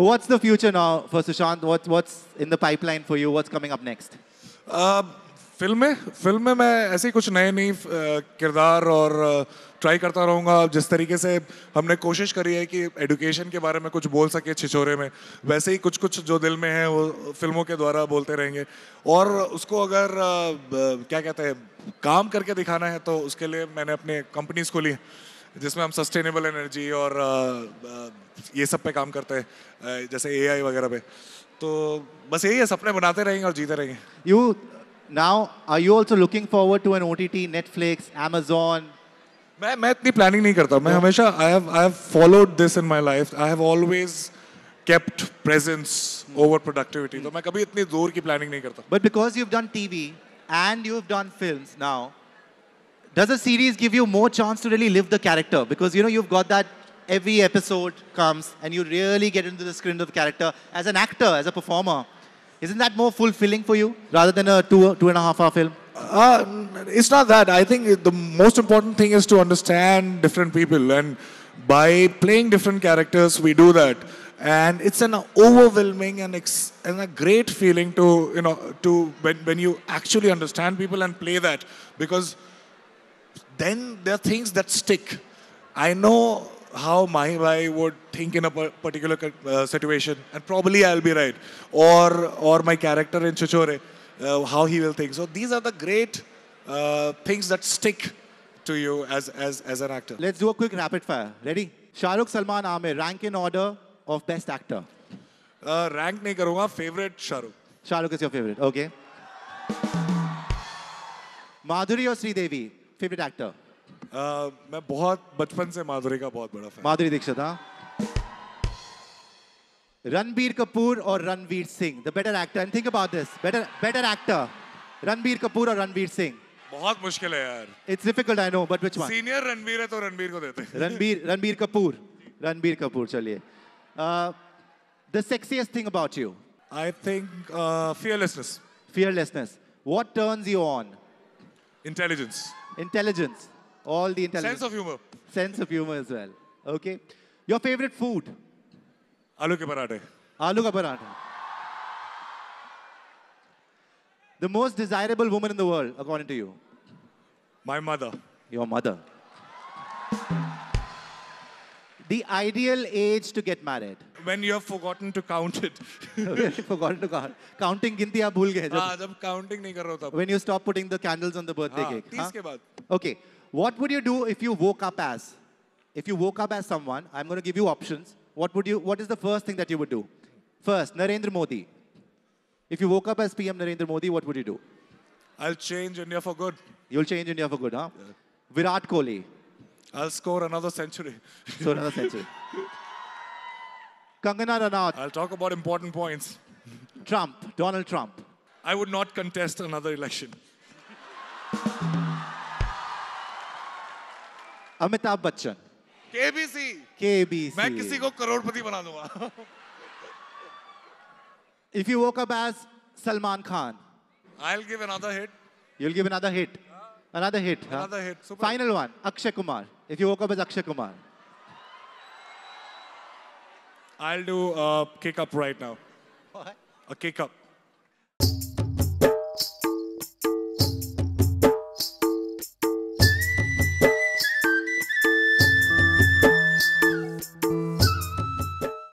What's the future now for Sushant? What, what's in the pipeline for you? What's coming up next? Uh, में film में मैं ऐसे ही कुछ नए नई uh, किरदार और ट्राई uh, करता रहूँगा जिस तरीके से हमने कोशिश करी है कि एडुकेशन के बारे में कुछ बोल सके छिछोरे में वैसे ही कुछ कुछ जो दिल में है वो फिल्मों के द्वारा बोलते रहेंगे और उसको अगर uh, क्या कहते हैं काम करके दिखाना है तो उसके लिए मैंने अपने कंपनीज खोली है जिसमें हम सस्टेनेबल एनर्जी और uh, uh, ये सब पे काम करते हैं uh, जैसे एआई वगैरह पे तो बस यही है सपने बनाते रहेंगे और जीते रहेंगे you now are you also looking forward to an O T T Netflix Amazon मैं मैं इतनी प्लानिंग नहीं करता मैं हमेशा I have I have followed this in my life I have always kept presence over productivity तो मैं कभी इतनी दूर की प्लानिंग नहीं करता but because you have done TV and you have done films now does a series give you more chance to really live the character? Because you know you've got that every episode comes and you really get into the skin of the character as an actor, as a performer. Isn't that more fulfilling for you rather than a two, two and a half hour film? Uh, it's not that. I think the most important thing is to understand different people. And by playing different characters, we do that. And it's an overwhelming and, and a great feeling to, you know, to when, when you actually understand people and play that. Because then there are things that stick. I know how my wife would think in a particular uh, situation, and probably I'll be right. Or, or my character in Chuchore, uh, how he will think. So these are the great uh, things that stick to you as, as, as an actor. Let's do a quick rapid fire. Ready? Shah Rukh Salman Amir, rank in order of best actor. Uh, rank nahi karunga, favorite Shah Rukh. Shah Rukh is your favorite, okay. Madhuri or Sridevi? Favourite actor uh, मैं बहुत बचपन से माधुरी का बहुत बड़ा fan माधुरी दीक्षित हाँ रणबीर कपूर और Ranveer Singh the better actor and think about this better better actor Ranbir Kapoor और रणवीर सिंह बहुत मुश्किल है यार it's difficult I know but which one senior Ranbir है तो रणबीर को देते हैं रणबीर रणबीर कपूर रणबीर कपूर चलिए the sexiest thing about you I think fearlessness fearlessness what turns you on intelligence Intelligence. All the intelligence. Sense of humor. Sense of humor as well. Okay. Your favorite food? Aloo ke parathe. Aloo ka paratha. The most desirable woman in the world, according to you? My mother. Your mother. The ideal age to get married? when you have forgotten to count it. forgotten to count. Counting ginti aap bhool gaye. जब. जब counting नहीं कर रहा था. When you stop putting the candles on the birthday cake. तीस बाद. Okay, what would you do if you woke up as? If you woke up as someone, I'm going to give you options. What would you? What is the first thing that you would do? First, Narendra Modi. If you woke up as PM Narendra Modi, what would you do? I'll change India for good. You'll change India for good, huh? Yeah. Virat Kohli. I'll score another century. Score another century. I'll talk about important points. Trump, Donald Trump. I would not contest another election. Amitabh Bachchan. KBC. KBC. I will make a crore If you woke up as Salman Khan. I'll give another hit. You'll give another hit. Another hit. Another hit. Super. Final one. Akshay Kumar. If you woke up as Akshay Kumar. I'll do a kick up right now. What? A kick up.